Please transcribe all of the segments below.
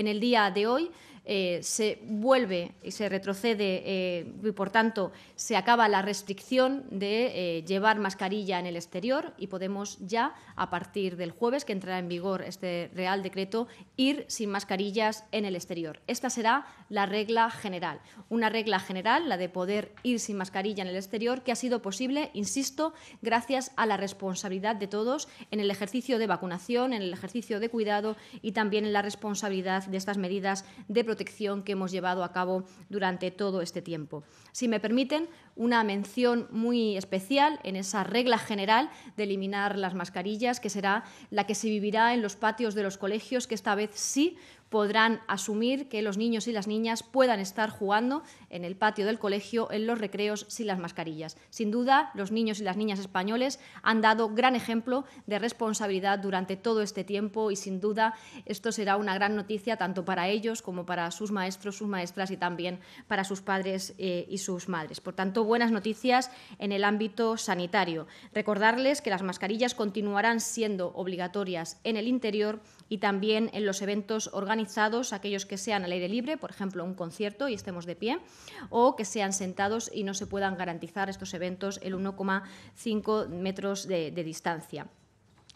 en el día de hoy eh, se vuelve y se retrocede eh, y, por tanto, se acaba la restricción de eh, llevar mascarilla en el exterior y podemos ya, a partir del jueves que entrará en vigor este Real Decreto, ir sin mascarillas en el exterior. Esta será la regla general. Una regla general, la de poder ir sin mascarilla en el exterior, que ha sido posible, insisto, gracias a la responsabilidad de todos en el ejercicio de vacunación, en el ejercicio de cuidado y también en la responsabilidad de estas medidas de protección protección que hemos llevado a cabo durante todo este tiempo. Si me permiten, una mención muy especial en esa regla general de eliminar las mascarillas, que será la que se vivirá en los patios de los colegios, que esta vez sí podrán asumir que los niños y las niñas puedan estar jugando en el patio del colegio, en los recreos, sin las mascarillas. Sin duda, los niños y las niñas españoles han dado gran ejemplo de responsabilidad durante todo este tiempo y sin duda esto será una gran noticia tanto para ellos como para sus maestros, sus maestras y también para sus padres eh, y sus madres. Por tanto, buenas noticias en el ámbito sanitario. Recordarles que las mascarillas continuarán siendo obligatorias en el interior y también en los eventos organizados organizados aquellos que sean al aire libre, por ejemplo, un concierto y estemos de pie, o que sean sentados y no se puedan garantizar estos eventos el 1,5 metros de distancia.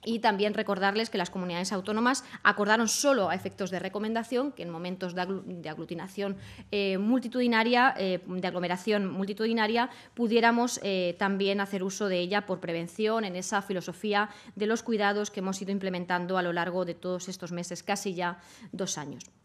Y también recordarles que las comunidades autónomas acordaron solo a efectos de recomendación que en momentos de, aglutinación eh, multitudinaria, eh, de aglomeración multitudinaria, pudiéramos eh, también hacer uso de ella por prevención en esa filosofía de los cuidados que hemos ido implementando a lo largo de todos estos meses, casi ya dos años.